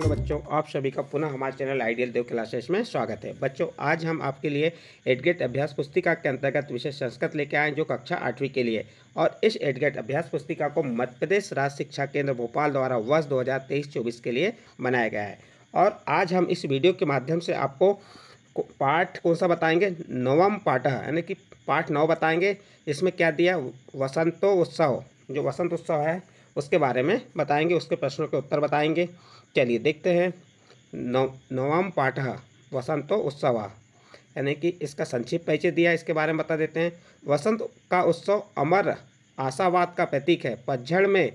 बच्चों आप सभी का पुनः हमारे चैनल आइडियल देव क्लासेस में स्वागत है बच्चों आज हम आपके लिए एडगेट अभ्यास पुस्तिका के अंतर्गत विषय संस्कृत लेके आए जो कक्षा आठवीं के लिए और इस एडगेट अभ्यास पुस्तिका को मध्य प्रदेश राज्य शिक्षा केंद्र भोपाल द्वारा वर्ष 2023 चौबीस के लिए बनाया गया है और आज हम इस वीडियो के माध्यम से आपको पाठ कौन सा बताएंगे नवम पाठ यानी कि पाठ नौ बताएंगे इसमें क्या दिया वसंतो उत्सव जो वसंत उत्सव है उसके बारे में बताएंगे उसके प्रश्नों के उत्तर बताएंगे चलिए देखते हैं नव नवम पाठ वसंतो उत्सव यानी कि इसका संक्षिप्त परिचय दिया इसके बारे में बता देते हैं वसंत का उत्सव अमर आशावाद का प्रतीक है पतझड़ में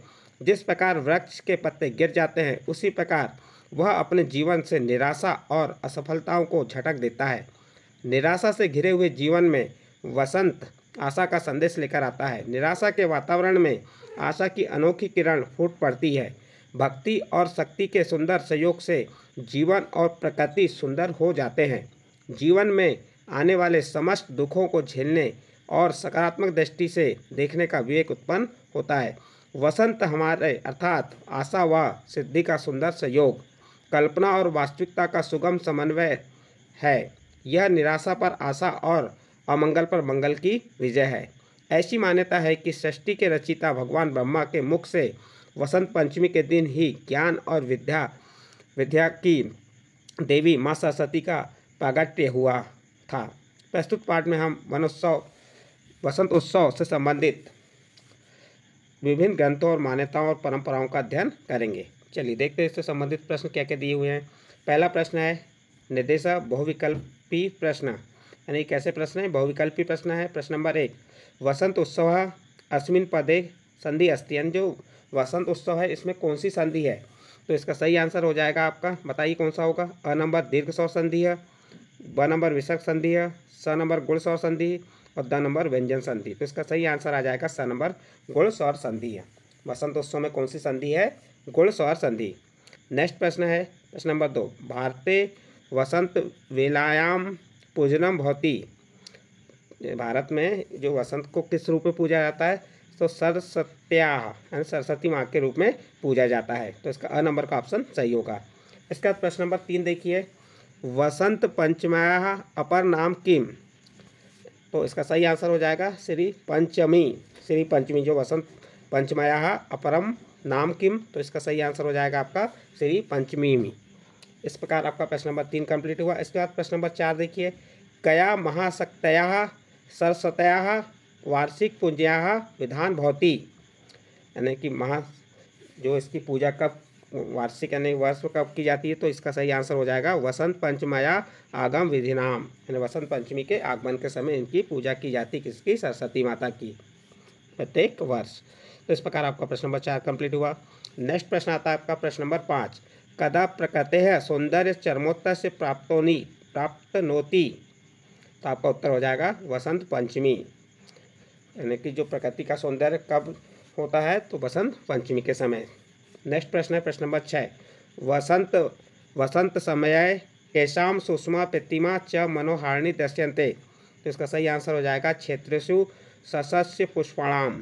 जिस प्रकार वृक्ष के पत्ते गिर जाते हैं उसी प्रकार वह अपने जीवन से निराशा और असफलताओं को झटक देता है निराशा से घिरे हुए जीवन में वसंत आशा का संदेश लेकर आता है निराशा के वातावरण में आशा की अनोखी किरण फूट पड़ती है भक्ति और शक्ति के सुंदर सहयोग से जीवन और प्रकृति सुंदर हो जाते हैं जीवन में आने वाले समस्त दुखों को झेलने और सकारात्मक दृष्टि से देखने का विवेक उत्पन्न होता है वसंत हमारे अर्थात आशा व सिद्धि का सुंदर सहयोग कल्पना और वास्तविकता का सुगम समन्वय है यह निराशा पर आशा और मंगल पर मंगल की विजय है ऐसी मान्यता है कि षष्ठी के रचिता भगवान ब्रह्मा के मुख से वसंत पंचमी के दिन ही ज्ञान और विद्या विद्या की देवी माँ सरस्वती का प्रागट्य हुआ था प्रस्तुत पाठ में हम वनोत्सव वसंत उत्सव से संबंधित विभिन्न ग्रंथों और मान्यताओं और परंपराओं का अध्ययन करेंगे चलिए देखते हैं इससे संबंधित प्रश्न क्या क्या दिए हुए हैं पहला प्रश्न है निर्देशा बहुविकल्पी प्रश्न यानी कैसे प्रश्न है बहुविकल्पी प्रश्न है प्रश्न नंबर एक वसंत उत्सव अश्विन पदे संधि अस्थि यानी जो वसंत उत्सव है इसमें कौन सी संधि है तो इसका सही आंसर हो जाएगा आपका बताइए कौन सा होगा अ नंबर दीर्घ सौ संधि है ब नंबर विषक संधि है स नंबर गुण सौर संधि और द नंबर व्यंजन संधि तो इसका सही आंसर आ जाएगा स नंबर गुण सौर संधि है वसंत उत्सव में कौन सी संधि है गुण सौर संधि नेक्स्ट प्रश्न है प्रश्न नंबर दो भारतीय वसंत वेलायाम पूजनम भवती भारत में जो वसंत को किस रूप में पूजा जाता है तो सरस्वत्या यानी सरस्वती माँ के रूप में पूजा जाता है तो इसका अ नंबर का ऑप्शन सही होगा इसके बाद प्रश्न नंबर तीन देखिए वसंत पंचमया अपर नाम किम तो इसका सही आंसर हो जाएगा श्री पंचमी श्री पंचमी जो वसंत पंचमया अपरम नाम किम तो इसका सही आंसर हो जाएगा आपका श्री पंचमी इस प्रकार आपका प्रश्न नंबर तीन कंप्लीट हुआ इसके बाद प्रश्न नंबर चार देखिए कया महाशक्तया सरस्वतया वार्षिक पूजया विधान भौती यानी कि महा जो इसकी पूजा कब वार्षिक यानी वर्ष कब की जाती है तो इसका सही आंसर हो जाएगा वसंत पंचमया आगम विधि नाम यानी वसंत पंचमी के आगमन के समय इनकी पूजा की जाती किसकी सरस्वती माता की प्रत्येक वर्ष तो इस प्रकार आपका प्रश्न नंबर चार कंप्लीट हुआ नेक्स्ट प्रश्न आता है आपका प्रश्न नंबर पाँच कदा प्रकृत सौंदर्य चर्मोत्तर से प्राप्त होनी प्राप्त नोती तो आपका उत्तर हो जाएगा वसंत पंचमी यानी कि जो प्रकृति का सौंदर्य कब होता है तो वसंत पंचमी के समय नेक्स्ट प्रश्न है प्रश्न नंबर छः वसंत वसंत समय केशाम सुषमा प्रतिमा च मनोहारिणी दृश्यंते तो इसका सही आंसर हो जाएगा क्षेत्रशु सशस्य पुष्पाणाम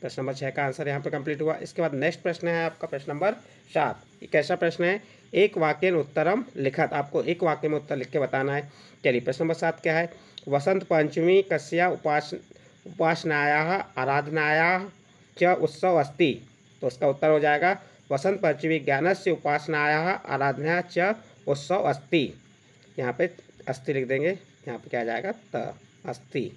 प्रश्न नंबर छः का आंसर यहाँ पर कंप्लीट हुआ इसके बाद नेक्स्ट प्रश्न है आपका प्रश्न नंबर सात कैसा प्रश्न है एक वाक्य में उत्तरम लिखत आपको एक वाक्य में उत्तर लिख के बताना है चलिए प्रश्न नंबर सात क्या है वसंत पंचमी कस्या उपास उपासनाया आराधनाया च उत्सव अस्ति तो उसका उत्तर हो जाएगा वसंत पंचमी ज्ञान से उपासनाया आराधना च उत्सव अस्ति यहाँ पे अस्थि लिख देंगे यहाँ पे क्या जाएगा त अस्थि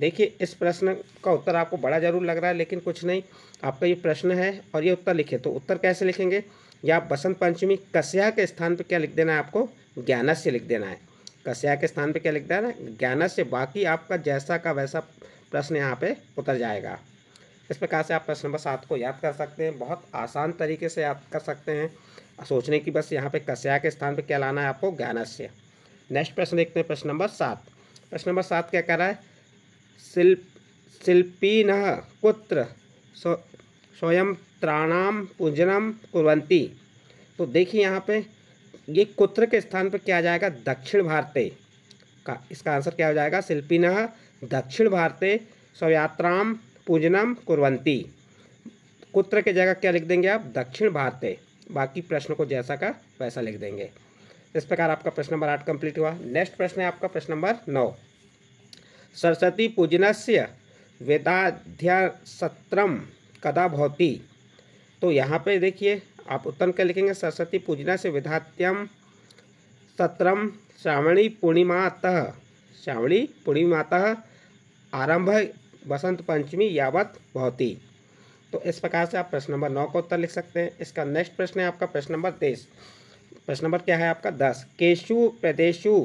देखिए इस प्रश्न का उत्तर आपको बड़ा जरूर लग रहा है लेकिन कुछ नहीं आपका ये प्रश्न है और ये उत्तर लिखे तो उत्तर कैसे लिखेंगे या आप बसंत पंचमी कस्या के स्थान पर क्या लिख देना है आपको ज्ञानस से लिख देना है कस्या के स्थान पर क्या लिख देना है ज्ञानस से बाकी आपका जैसा का वैसा प्रश्न यहाँ पर उतर जाएगा इस प्रकार से आप प्रश्न नंबर सात को याद कर सकते हैं बहुत आसान तरीके से याद कर सकते हैं सोचने की बस यहाँ पे कस्या के स्थान पे क्या लाना है आपको ज्ञानस्य नेक्स्ट प्रश्न देखते हैं प्रश्न नंबर सात प्रश्न नंबर सात क्या कह रहा है शिल्प शिल्पीन कुत्र स्वयं त्राणाम पूजनम कुरंती तो देखिए यहाँ पे ये कुत्र के स्थान पर क्या जाएगा दक्षिण भारते का इसका आंसर क्या हो जाएगा शिल्पी दक्षिण भारते स्वयात्राम पूजनम कुरंती कुत्र के जगह क्या लिख देंगे आप दक्षिण भारते बाकी प्रश्न को जैसा का वैसा लिख देंगे इस प्रकार आपका प्रश्न नंबर आठ कंप्लीट हुआ नेक्स्ट प्रश्न है आपका प्रश्न नंबर नौ सरस्वती पूजन से सत्र कदा भवती तो यहाँ पे देखिए आप उत्तर क्या लिखेंगे सरस्वती पूजन से वेदात्यम सत्रम श्रावणी पूर्णिमात श्रावणी पूर्णिमात आरंभ बसंत पंचमी यावत भवती तो इस प्रकार से आप प्रश्न नंबर नौ का उत्तर लिख सकते हैं इसका नेक्स्ट प्रश्न है आपका प्रश्न नंबर तेईस प्रश्न नंबर क्या है आपका दस केशु प्रदेशु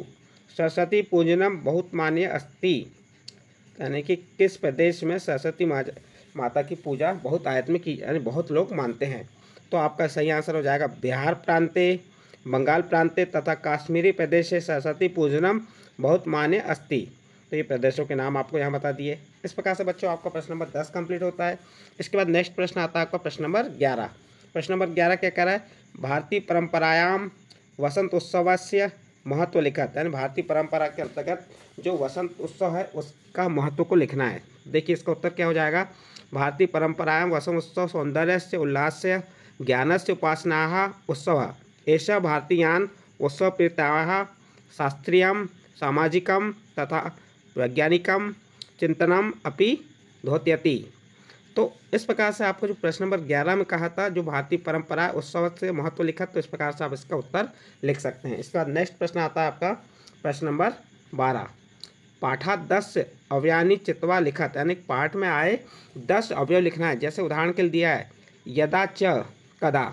सरस्वती पूजनम बहुत मान्य अस्ति यानी कि किस प्रदेश में सरस्वती माता की पूजा बहुत आयत में की यानी बहुत लोग मानते हैं तो आपका सही आंसर हो जाएगा बिहार प्रांत बंगाल प्रांत तथा काश्मीरी प्रदेश से सरस्वती पूजनम बहुत मान्य अस्थि तो ये प्रदेशों के नाम आपको यहाँ बता दिए इस प्रकार से बच्चों आपका प्रश्न नंबर दस कंप्लीट होता है इसके बाद नेक्स्ट प्रश्न आता है आपका प्रश्न नंबर ग्यारह प्रश्न नंबर ग्यारह क्या कह रहा है भारतीय परंपरायाम वसंत उत्सव से महत्व लिखा है यानी भारतीय परंपरा के अंतर्गत जो वसंत उत्सव है उसका महत्व को लिखना है देखिए इसका उत्तर क्या हो जाएगा भारतीय परंपराएं वसंत उत्सव सौंदर्य से उल्लास से ज्ञान से उपासना उत्सव ऐसा भारतीयान उत्सव प्रीता शास्त्रीय सामाजिकम तथा वैज्ञानिकम चिंतनम अभी धोत्यति तो इस प्रकार से आपको जो प्रश्न नंबर ग्यारह में कहा था जो भारतीय परंपरा उत्सव से महत्व लिखा तो इस प्रकार से आप इसका उत्तर लिख सकते हैं इसके बाद नेक्स्ट प्रश्न आता है आपका प्रश्न नंबर बारह पाठा दस अवयानी चितवा लिखत यानी पाठ में आए दस अवयव लिखना है जैसे उदाहरण के लिए दिया है यदा च कदा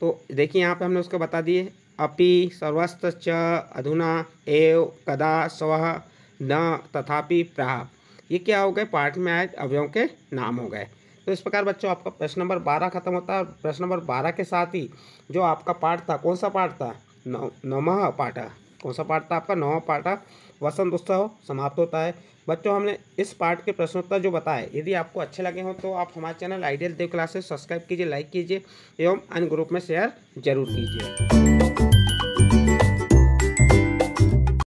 तो देखिए यहाँ पर हमने उसको बता दिए अपि सर्वस्त च अधुना एव कदा स्व न तथापि प्राह ये क्या हो गए पार्ट में आए अवयव के नाम हो गए तो इस प्रकार बच्चों आपका प्रश्न नंबर बारह खत्म होता है प्रश्न नंबर बारह के साथ ही जो आपका पाठ था कौन सा पाठ था नौ नौमह पाठा कौन सा पाठ था आपका नौवा पाठा वसंत उत्सव समाप्त होता है बच्चों हमने इस पाठ के प्रश्नोत्तर जो बताए यदि आपको अच्छे लगे हों तो आप हमारे channel ideal Dev classes subscribe कीजिए लाइक कीजिए एवं अन्य ग्रुप में शेयर जरूर कीजिए